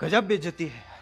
गजब बेचती है